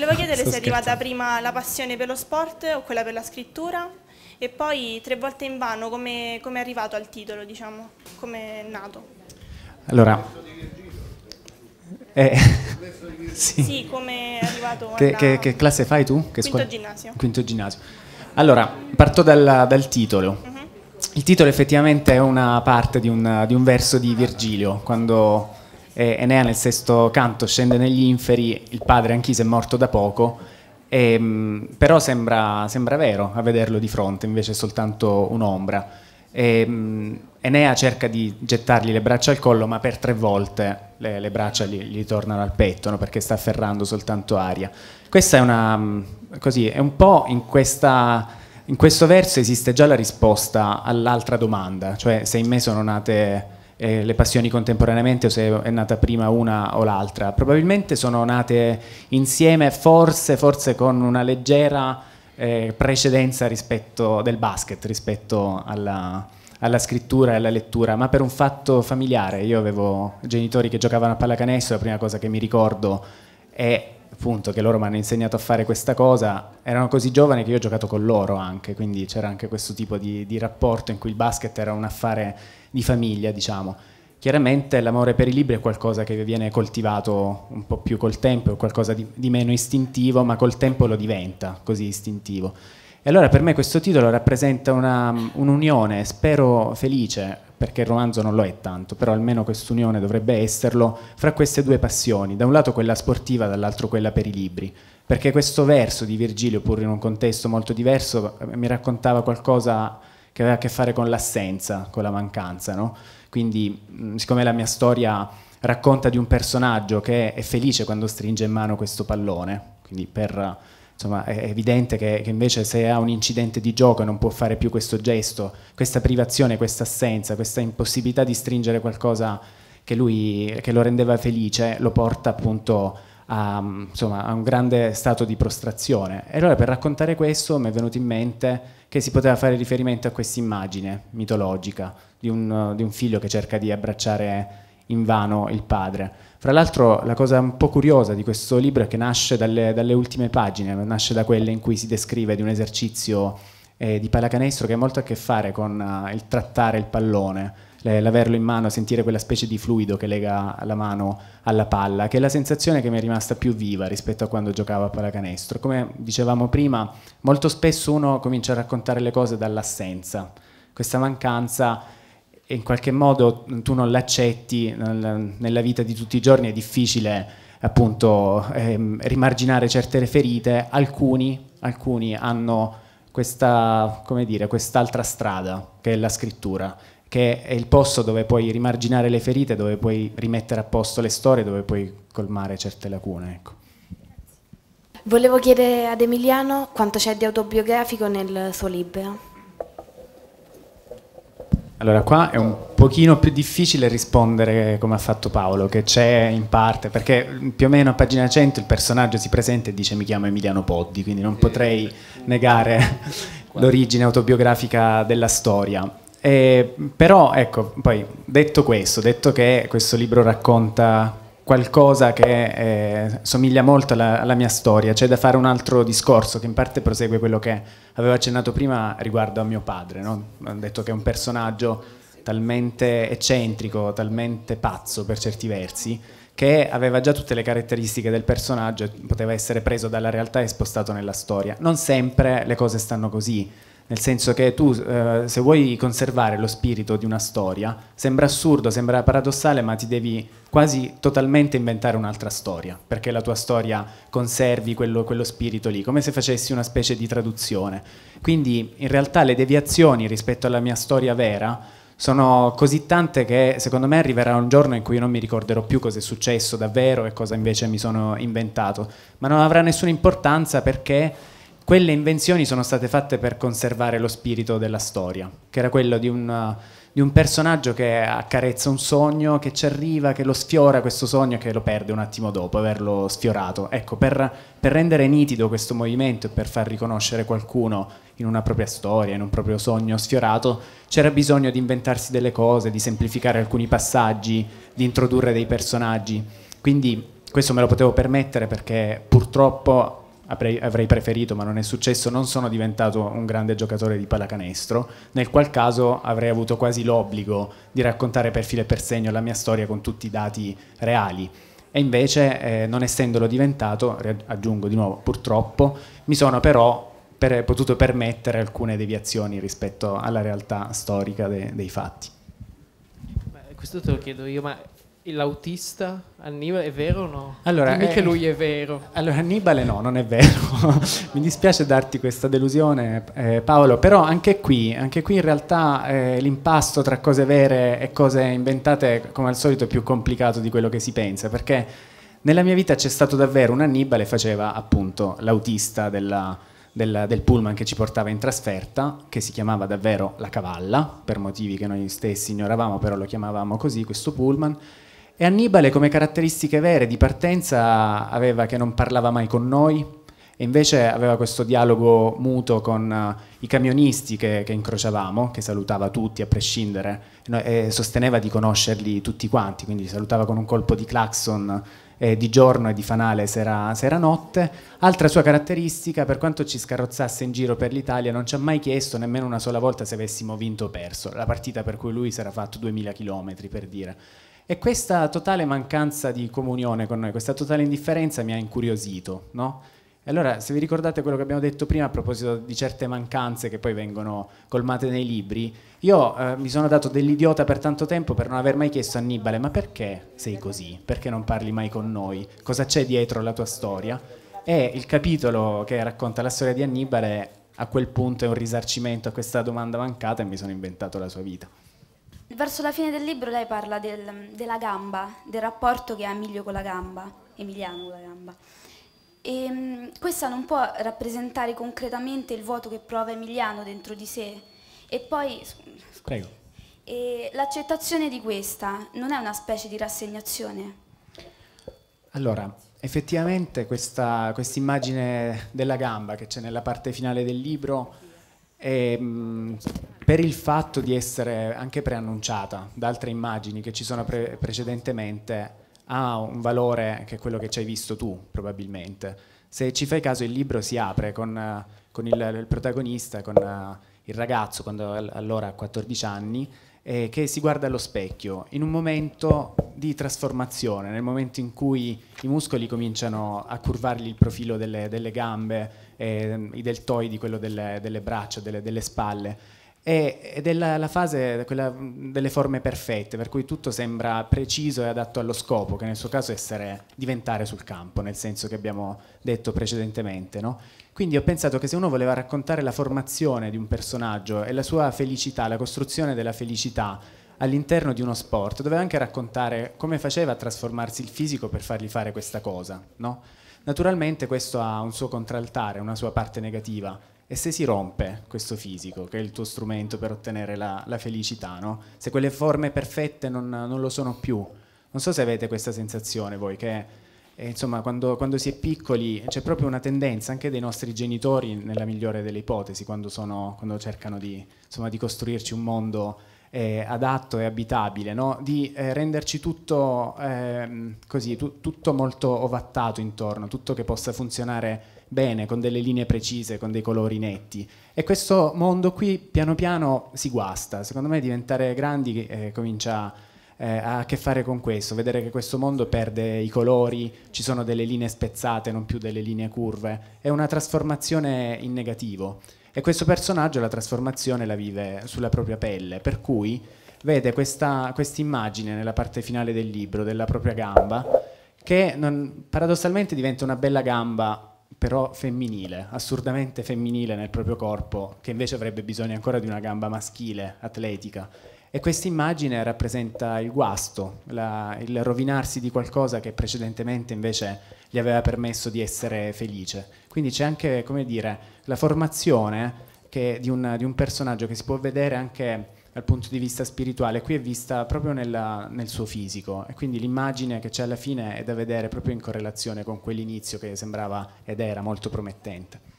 volevo chiedere se è arrivata prima la passione per lo sport o quella per la scrittura e poi tre volte in vano come, come è arrivato al titolo, diciamo, come è nato. Allora, eh, sì, sì come è arrivato. Che, alla... che, che, classe fai tu? Che Quinto ginnasio. Quinto ginnasio. Allora, parto dal, dal titolo. Uh mhm. -huh. Il titolo effettivamente è una parte di un, di un verso di Virgilio, quando e Enea nel sesto canto scende negli inferi, il padre Anchise è morto da poco, e, ehm, però sembra, sembra, vero a vederlo di fronte, invece è soltanto un'ombra. Enea ehm, cerca di gettargli le braccia al collo, ma per tre volte le, le braccia gli, gli, tornano al petto, perché sta afferrando soltanto aria. Questa è una... Mm, così, è un po' in questa... In questo verso esiste già la risposta all'altra domanda, cioè se in me sono nate eh, le passioni contemporaneamente o se è nata prima una o l'altra. Probabilmente sono nate insieme, forse, forse con una leggera eh, precedenza rispetto del basket, rispetto alla, alla scrittura e alla lettura, ma per un fatto familiare. Io avevo genitori che giocavano a pallacanestro, la prima cosa che mi ricordo è appunto che loro mi hanno insegnato a fare questa cosa, erano così giovani che io ho giocato con loro anche, quindi c'era anche questo tipo di, di rapporto in cui il basket era un affare di famiglia, diciamo. Chiaramente l'amore per i libri è qualcosa che viene coltivato un po' più col tempo, è qualcosa di, di, meno istintivo, ma col tempo lo diventa così istintivo. E allora per me questo titolo rappresenta un'unione, spero felice, perché il romanzo non lo è tanto, però almeno quest'unione dovrebbe esserlo, fra queste due passioni, da un lato quella sportiva, dall'altro quella per i libri. Perché questo verso di Virgilio, pur in un contesto molto diverso, mi raccontava qualcosa che aveva a che fare con l'assenza, con la mancanza. No? Quindi, siccome la mia storia racconta di un personaggio che è felice quando stringe in mano questo pallone, quindi per insomma, è evidente che, che, invece se ha un incidente di gioco e non può fare più questo gesto, questa privazione, questa assenza, questa impossibilità di stringere qualcosa che, lui, che lo rendeva felice, lo porta appunto a, insomma, a, un grande stato di prostrazione. E allora per raccontare questo mi è venuto in mente che si poteva fare riferimento a questa immagine mitologica di un, di un figlio che cerca di abbracciare in vano il padre. Fra l'altro la cosa un po' curiosa di questo libro è che nasce dalle, dalle ultime pagine, nasce da quelle in cui si descrive di un esercizio eh, di pallacanestro che ha molto a che fare con uh, il trattare il pallone, l'averlo in mano, sentire quella specie di fluido che lega la mano alla palla, che è la sensazione che mi è rimasta più viva rispetto a quando giocavo a pallacanestro. Come dicevamo prima, molto spesso uno comincia a raccontare le cose dall'assenza, questa mancanza in qualche modo tu non l'accetti nella vita di tutti i giorni, è difficile appunto ehm, rimarginare certe ferite, alcuni, alcuni hanno questa, come dire, quest'altra strada che è la scrittura, che è il posto dove puoi rimarginare le ferite, dove puoi rimettere a posto le storie, dove puoi colmare certe lacune. Ecco. Volevo chiedere ad Emiliano quanto c'è di autobiografico nel suo libro. Allora, qua è un pochino più difficile rispondere come ha fatto Paolo, che c'è in parte, perché più o meno a pagina 100 il personaggio si presenta e dice mi chiamo Emiliano Poddi, quindi non potrei negare l'origine autobiografica della storia. E, però, ecco, poi detto questo, detto che questo libro racconta qualcosa che eh, somiglia molto alla, alla mia storia, c'è da fare un altro discorso che in parte prosegue quello che avevo accennato prima riguardo a mio padre, no? ho detto che è un personaggio talmente eccentrico, talmente pazzo per certi versi, che aveva già tutte le caratteristiche del personaggio e poteva essere preso dalla realtà e spostato nella storia. Non sempre le cose stanno così, nel senso che tu, eh, se vuoi conservare lo spirito di una storia, sembra assurdo, sembra paradossale, ma ti devi quasi totalmente inventare un'altra storia, perché la tua storia conservi quello, quello spirito lì, come se facessi una specie di traduzione. Quindi in realtà le deviazioni rispetto alla mia storia vera sono così tante che secondo me arriverà un giorno in cui non mi ricorderò più cosa è successo davvero e cosa invece mi sono inventato, ma non avrà nessuna importanza perché quelle invenzioni sono state fatte per conservare lo spirito della storia, che era quello di un, di un personaggio che accarezza un sogno, che ci arriva, che lo sfiora questo sogno e che lo perde un attimo dopo averlo sfiorato. Ecco, per, per rendere nitido questo movimento e per far riconoscere qualcuno in una propria storia, in un proprio sogno sfiorato, c'era bisogno di inventarsi delle cose, di semplificare alcuni passaggi, di introdurre dei personaggi. Quindi questo me lo potevo permettere perché purtroppo avrei, preferito, ma non è successo, non sono diventato un grande giocatore di pallacanestro, nel qual caso avrei avuto quasi l'obbligo di raccontare per filo e per segno la mia storia con tutti i dati reali e invece eh, non essendolo diventato, aggiungo di nuovo purtroppo, mi sono però per, potuto permettere alcune deviazioni rispetto alla realtà storica de, dei fatti. Questo te lo chiedo io, ma L'autista Annibale è vero o no? Allora, Dimmi eh, che lui è vero. Allora, Annibale no, non è vero. Mi dispiace darti questa delusione, eh, Paolo, però anche qui, anche qui in realtà eh, l'impasto tra cose vere e cose inventate, come al solito, è più complicato di quello che si pensa, perché nella mia vita c'è stato davvero un Annibale, faceva appunto l'autista della, del, del, pullman che ci portava in trasferta, che si chiamava davvero La Cavalla, per motivi che noi stessi ignoravamo, però lo chiamavamo così, questo pullman, e Annibale come caratteristiche vere di partenza aveva che non parlava mai con noi e invece aveva questo dialogo muto con eh, i camionisti che, che incrociavamo, che salutava tutti a prescindere e sosteneva di conoscerli tutti quanti, quindi salutava con un colpo di clacson eh, di giorno e di fanale sera, sera notte. Altra sua caratteristica, per quanto ci scarrozzasse in giro per l'Italia, non ci ha mai chiesto nemmeno una sola volta se avessimo vinto o perso, la partita per cui lui si era fatto 2000 km per dire. E questa totale mancanza di comunione con noi, questa totale indifferenza mi ha incuriosito, no? E allora, se vi ricordate quello che abbiamo detto prima a proposito di certe mancanze che poi vengono colmate nei libri, io eh, mi sono dato dell'idiota per tanto tempo per non aver mai chiesto a Annibale ma perché sei così? Perché non parli mai con noi? Cosa c'è dietro la tua storia? E il capitolo che racconta la storia di Annibale a quel punto è un risarcimento a questa domanda mancata e mi sono inventato la sua vita. Verso la fine del libro lei parla del, della gamba, del rapporto che ha Emilio con la gamba, Emiliano con la gamba. E, mm, questa non può rappresentare concretamente il vuoto che prova Emiliano dentro di sé. E poi Prego. E, l'accettazione di questa non è una specie di rassegnazione. Allora, effettivamente questa immagine della gamba che c'è nella parte finale del libro è, mh, mm, per il fatto di essere anche preannunciata da altre immagini che ci sono pre precedentemente, ha un valore che è quello che ci hai visto tu, probabilmente. Se ci fai caso, il libro si apre con, con il, il, protagonista, con eh, il ragazzo, quando allora ha 14 anni, eh, che si guarda allo specchio in un momento di trasformazione, nel momento in cui i muscoli cominciano a curvargli il profilo delle, delle gambe, eh, i deltoidi, quello delle, delle braccia, delle, delle spalle ed è la, la fase mm, delle forme perfette, per cui tutto sembra preciso e adatto allo scopo, che nel suo caso è essere, diventare sul campo, nel senso che abbiamo detto precedentemente. No? Quindi ho pensato che se uno voleva raccontare la formazione di un personaggio e la sua felicità, la costruzione della felicità all'interno di uno sport, doveva anche raccontare come faceva a trasformarsi il fisico per fargli fare questa cosa. No? Naturalmente questo ha un suo contraltare, una sua parte negativa e se si rompe questo fisico, che è il tuo strumento per ottenere la, la felicità, no? se quelle forme perfette non, non, lo sono più, non so se avete questa sensazione voi, che eh, insomma quando, quando, si è piccoli c'è proprio una tendenza anche dei nostri genitori, nella migliore delle ipotesi, quando, sono, quando cercano di, insomma, di costruirci un mondo eh, adatto e abitabile, no? di eh, renderci tutto, eh, così, tu, tutto molto ovattato intorno, tutto che possa funzionare bene, con delle linee precise, con dei colori netti. E questo mondo qui piano piano si guasta. Secondo me diventare grandi eh, comincia eh, a che fare con questo, vedere che questo mondo perde i colori, ci sono delle linee spezzate, non più delle linee curve. È una trasformazione in negativo. E questo personaggio la trasformazione la vive sulla propria pelle, per cui vede questa immagine nella parte finale del libro della propria gamba che non, paradossalmente diventa una bella gamba però femminile, assurdamente femminile nel proprio corpo, che invece avrebbe bisogno ancora di una gamba maschile, atletica. E questa immagine rappresenta il guasto, la, il rovinarsi di qualcosa che precedentemente invece gli aveva permesso di essere felice. Quindi c'è anche, come dire, la formazione che, di, un, di un personaggio che si può vedere anche dal punto di vista spirituale, qui è vista proprio nella, nel suo fisico e quindi l'immagine che c'è alla fine è da vedere proprio in correlazione con quell'inizio che sembrava ed era molto promettente.